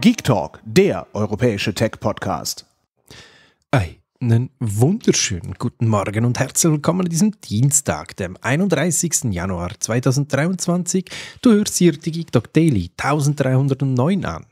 Geek Talk, der europäische Tech-Podcast. Einen wunderschönen guten Morgen und herzlich willkommen an diesem Dienstag, dem 31. Januar 2023. Du hörst hier die Geek Talk Daily 1309 an.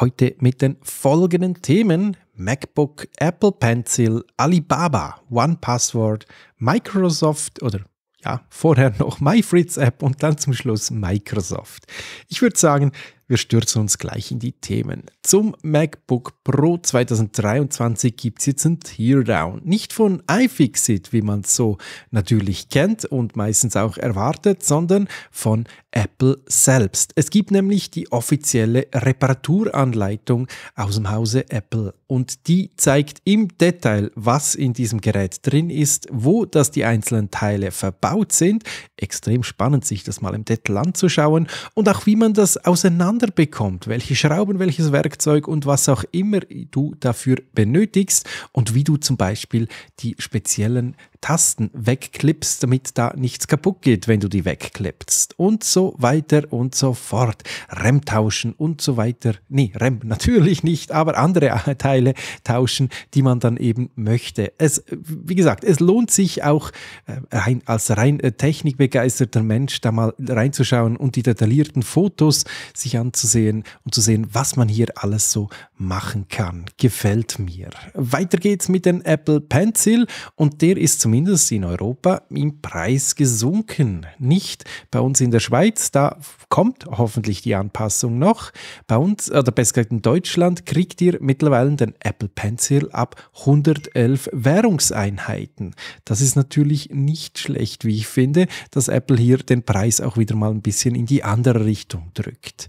Heute mit den folgenden Themen. MacBook, Apple Pencil, Alibaba, One Password, Microsoft oder ja, vorher noch MyFritz App und dann zum Schluss Microsoft. Ich würde sagen, wir stürzen uns gleich in die Themen. Zum MacBook Pro 2023 gibt es jetzt ein Teardown. Nicht von iFixit, wie man es so natürlich kennt und meistens auch erwartet, sondern von Apple selbst. Es gibt nämlich die offizielle Reparaturanleitung aus dem Hause Apple und die zeigt im Detail, was in diesem Gerät drin ist, wo das die einzelnen Teile verbaut sind. Extrem spannend, sich das mal im Detail anzuschauen und auch wie man das auseinander bekommt, welche Schrauben, welches Werkzeug und was auch immer du dafür benötigst und wie du zum Beispiel die speziellen Tasten wegklippst, damit da nichts kaputt geht, wenn du die wegklippst und so weiter und so fort. REM tauschen und so weiter. Nee, REM natürlich nicht, aber andere Teile tauschen, die man dann eben möchte. Es, wie gesagt, es lohnt sich auch rein, äh, als rein äh, technikbegeisterter Mensch da mal reinzuschauen und die detaillierten Fotos sich anzuschauen anzusehen und zu sehen, was man hier alles so machen kann. Gefällt mir. Weiter geht's mit dem Apple Pencil und der ist zumindest in Europa im Preis gesunken. Nicht bei uns in der Schweiz, da kommt hoffentlich die Anpassung noch. Bei uns, oder besser gesagt in Deutschland, kriegt ihr mittlerweile den Apple Pencil ab 111 Währungseinheiten. Das ist natürlich nicht schlecht, wie ich finde, dass Apple hier den Preis auch wieder mal ein bisschen in die andere Richtung drückt.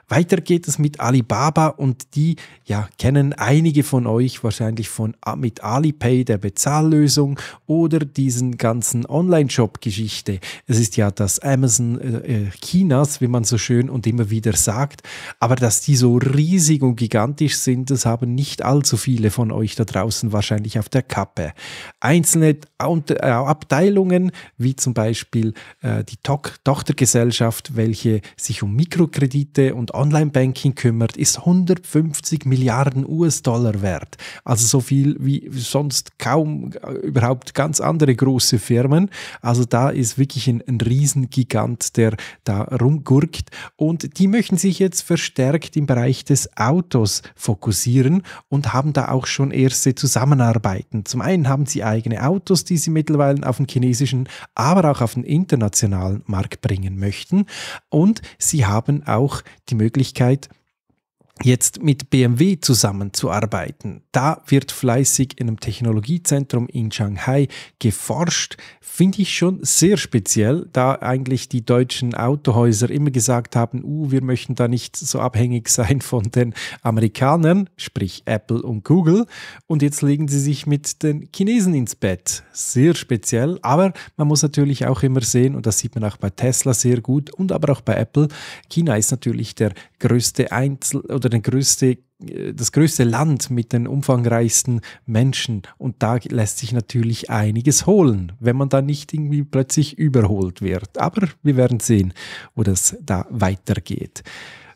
Weiter geht es mit Alibaba und die ja, kennen einige von euch wahrscheinlich von mit Alipay, der Bezahllösung oder diesen ganzen Online-Shop-Geschichte. Es ist ja das Amazon äh, äh, Chinas, wie man so schön und immer wieder sagt, aber dass die so riesig und gigantisch sind, das haben nicht allzu viele von euch da draußen wahrscheinlich auf der Kappe. Einzelne äh, Abteilungen, wie zum Beispiel äh, die to Tochtergesellschaft, welche sich um Mikrokredite und Online-Banking kümmert, ist 150 Milliarden US-Dollar wert. Also so viel wie sonst kaum äh, überhaupt ganz andere große Firmen. Also da ist wirklich ein, ein Riesengigant, der da rumgurkt. Und die möchten sich jetzt verstärkt im Bereich des Autos fokussieren und haben da auch schon erste Zusammenarbeiten. Zum einen haben sie eigene Autos, die sie mittlerweile auf den chinesischen, aber auch auf den internationalen Markt bringen möchten. Und sie haben auch die Möglichkeit, Möglichkeit, jetzt mit BMW zusammenzuarbeiten. Da wird fleißig in einem Technologiezentrum in Shanghai geforscht. Finde ich schon sehr speziell, da eigentlich die deutschen Autohäuser immer gesagt haben, uh, wir möchten da nicht so abhängig sein von den Amerikanern, sprich Apple und Google. Und jetzt legen sie sich mit den Chinesen ins Bett. Sehr speziell, aber man muss natürlich auch immer sehen, und das sieht man auch bei Tesla sehr gut und aber auch bei Apple, China ist natürlich der größte Einzel oder den größte, äh, das größte Land mit den umfangreichsten Menschen. Und da lässt sich natürlich einiges holen, wenn man da nicht irgendwie plötzlich überholt wird. Aber wir werden sehen, wo das da weitergeht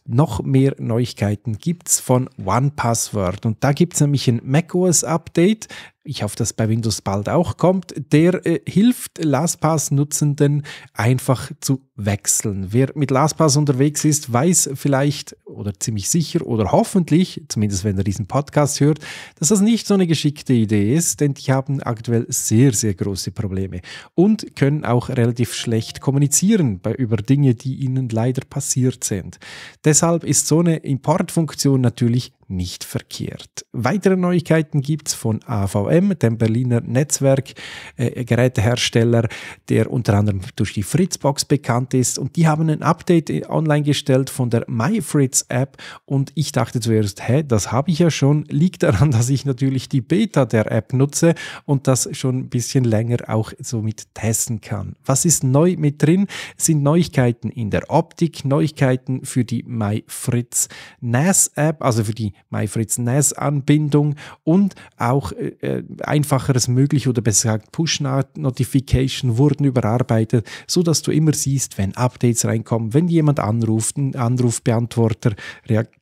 noch mehr Neuigkeiten gibt es von OnePassword. Und da gibt es nämlich ein macOS-Update ich hoffe, dass bei Windows bald auch kommt, der äh, hilft LastPass-Nutzenden einfach zu wechseln. Wer mit LastPass unterwegs ist, weiß vielleicht oder ziemlich sicher oder hoffentlich, zumindest wenn er diesen Podcast hört, dass das nicht so eine geschickte Idee ist, denn die haben aktuell sehr, sehr große Probleme und können auch relativ schlecht kommunizieren bei, über Dinge, die ihnen leider passiert sind. Deshalb ist so eine Importfunktion natürlich nicht verkehrt. Weitere Neuigkeiten gibt's von AVM, dem Berliner Netzwerkgerätehersteller, äh, der unter anderem durch die Fritzbox bekannt ist. Und die haben ein Update äh, online gestellt von der MyFritz-App. Und ich dachte zuerst, hä, das habe ich ja schon. Liegt daran, dass ich natürlich die Beta der App nutze und das schon ein bisschen länger auch somit testen kann. Was ist neu mit drin? Sind Neuigkeiten in der Optik, Neuigkeiten für die MyFritz NAS-App, also für die MyFritz-NAS-Anbindung und auch äh, äh, einfacheres möglich oder besser gesagt Push-Notification wurden überarbeitet, so dass du immer siehst, wenn Updates reinkommen, wenn jemand anruft, ein Anrufbeantworter reagiert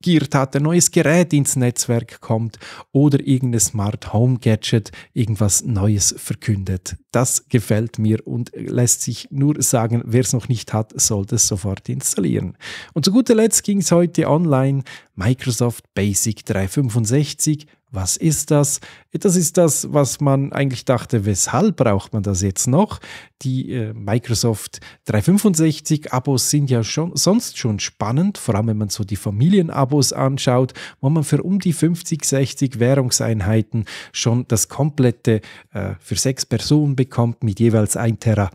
giert hat, ein neues Gerät ins Netzwerk kommt oder irgendein Smart Home Gadget irgendwas Neues verkündet. Das gefällt mir und lässt sich nur sagen, wer es noch nicht hat, sollte es sofort installieren. Und zu guter Letzt ging es heute online Microsoft Basic 365 was ist das? Das ist das, was man eigentlich dachte, weshalb braucht man das jetzt noch? Die äh, Microsoft 365-Abos sind ja schon, sonst schon spannend, vor allem wenn man so die Familienabos anschaut, wo man für um die 50, 60 Währungseinheiten schon das komplette äh, für sechs Personen bekommt mit jeweils 1 Tera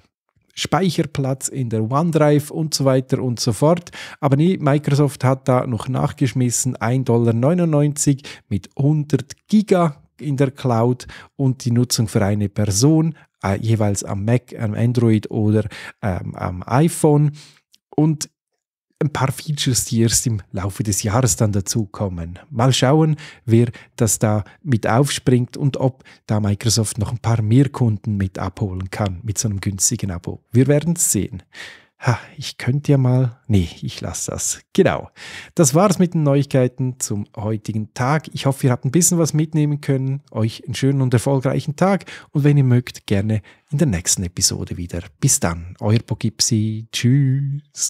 Speicherplatz in der OneDrive und so weiter und so fort. Aber nee, Microsoft hat da noch nachgeschmissen, 1,99 Dollar mit 100 Giga in der Cloud und die Nutzung für eine Person, äh, jeweils am Mac, am Android oder ähm, am iPhone. Und ein paar Features, die erst im Laufe des Jahres dann dazukommen. Mal schauen, wer das da mit aufspringt und ob da Microsoft noch ein paar mehr Kunden mit abholen kann mit so einem günstigen Abo. Wir werden es sehen. Ha, ich könnte ja mal. Nee, ich lasse das. Genau. Das war's mit den Neuigkeiten zum heutigen Tag. Ich hoffe, ihr habt ein bisschen was mitnehmen können. Euch einen schönen und erfolgreichen Tag und wenn ihr mögt, gerne in der nächsten Episode wieder. Bis dann, euer Pogipsi. Tschüss